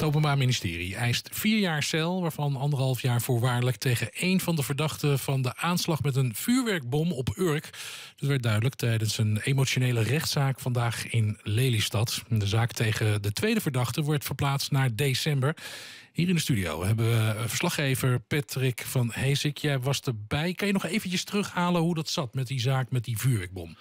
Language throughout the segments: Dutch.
Het Openbaar Ministerie eist vier jaar cel, waarvan anderhalf jaar voorwaardelijk tegen één van de verdachten van de aanslag met een vuurwerkbom op Urk. Dat werd duidelijk tijdens een emotionele rechtszaak vandaag in Lelystad. De zaak tegen de tweede verdachte wordt verplaatst naar december. Hier in de studio hebben we eh, verslaggever Patrick van Heesik. Jij was erbij. Kan je nog eventjes terughalen hoe dat zat met die zaak met die vuurwerkbom?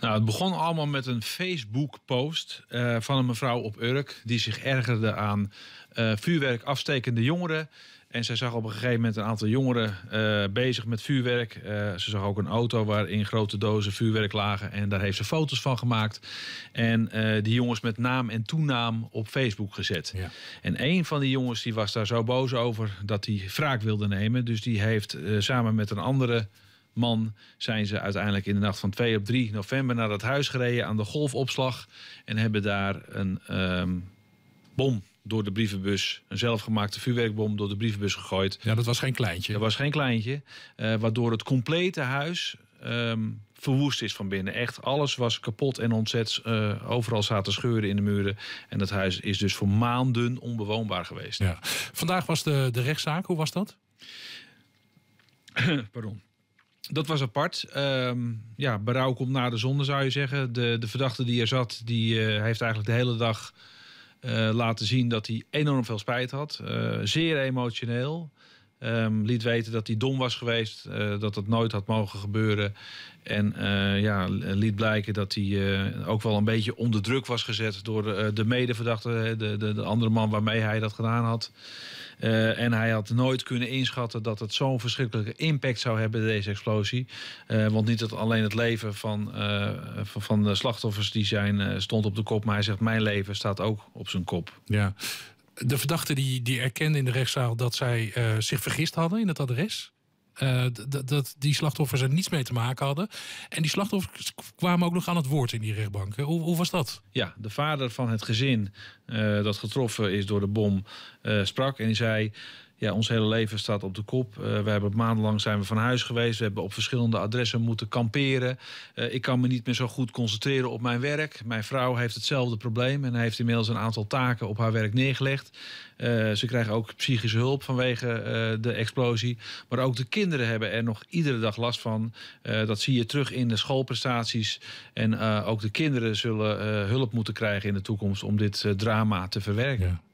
Nou, het begon allemaal met een Facebook-post eh, van een mevrouw op Urk... die zich ergerde aan eh, vuurwerk afstekende jongeren. En zij zag op een gegeven moment een aantal jongeren eh, bezig met vuurwerk. Eh, ze zag ook een auto waarin grote dozen vuurwerk lagen. En daar heeft ze foto's van gemaakt. En die jongens met naam en toenaam op Facebook gezet. Ja. En een van die jongens die was daar zo boos over dat hij wraak wilde nemen. Dus die heeft samen met een andere man zijn ze uiteindelijk in de nacht van 2 op 3 november naar dat huis gereden aan de golfopslag. En hebben daar een ehm, bom door de brievenbus, een zelfgemaakte vuurwerkbom door de brievenbus gegooid. Ja, dat was geen kleintje. Dat was geen kleintje. Eh, waardoor het complete huis ehm, verwoest is van binnen. Echt, alles was kapot en ontzet. Eh, overal zaten scheuren in de muren. En dat huis is dus voor maanden onbewoonbaar geweest. Ja. Vandaag was de, de rechtszaak. Hoe was dat? Pardon. Dat was apart. Um, ja, berouw komt na de zonde, zou je zeggen. De, de verdachte die er zat, die eh, heeft eigenlijk de hele dag eh, laten zien dat hij enorm veel spijt had. Eh, zeer emotioneel. Um, liet weten dat hij dom was geweest, eh, dat dat nooit had mogen gebeuren. En eh, ja, liet blijken dat hij eh, ook wel een beetje onder druk was gezet door de, de medeverdachte, de, de, de, andere man waarmee hij dat gedaan had. en hij had nooit kunnen inschatten dat het zo'n verschrikkelijke impact zou hebben, deze explosie. want niet dat alleen het leven van, van, van, de slachtoffers die zijn stond op de kop, maar hij zegt: Mijn leven staat ook op zijn kop. Ja de verdachte die, die erkende in de rechtszaal dat zij eh, zich vergist hadden in het adres. Eh, dat die slachtoffers er niets mee te maken hadden. En die slachtoffers kwamen ook nog aan het woord in die rechtbank. Hoe, hoe was dat? Ja, de vader van het gezin eh, dat getroffen is door de bom sprak en die zei: ja, ons hele leven staat op de kop. Eh, we hebben maandenlang zijn we van huis geweest. We hebben op verschillende adressen moeten kamperen. Eh, ik kan me niet meer zo goed concentreren op mijn werk. Mijn vrouw heeft hetzelfde probleem en heeft inmiddels een aantal taken op haar werk neergelegd. Eh, ze krijgen ook psychische hulp vanwege de explosie. Maar ook de kinderen hebben er nog iedere dag last van. dat zie je terug in de schoolprestaties. En ook de kinderen zullen hulp moeten krijgen in de toekomst om dit drama te verwerken. Ja.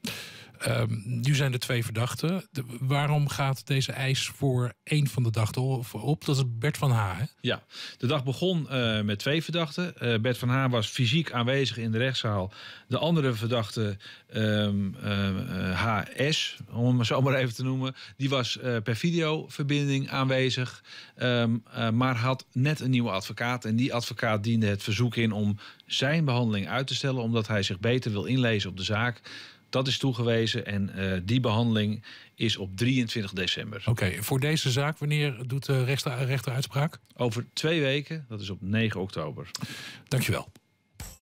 Ehm, nu zijn er twee verdachten. waarom gaat deze eis voor één van de dachten op? Dat is Bert van Haar. Ja, de dag begon eh, met twee verdachten. Eh, Bert van Haar was fysiek aanwezig in de rechtszaal. De andere verdachte, HS, ehm, eh, om het zo even te noemen, die was per videoverbinding aanwezig. Ehm, maar had net een nieuwe advocaat. En die advocaat diende het verzoek in om zijn behandeling uit te stellen, omdat hij zich beter wil inlezen op de zaak dat is toegewezen en eh, die behandeling is op 23 december. Oké, voor deze zaak, wanneer doet de rechter, rechter uitspraak? Over twee weken, dat is op 9 oktober. Dankjewel.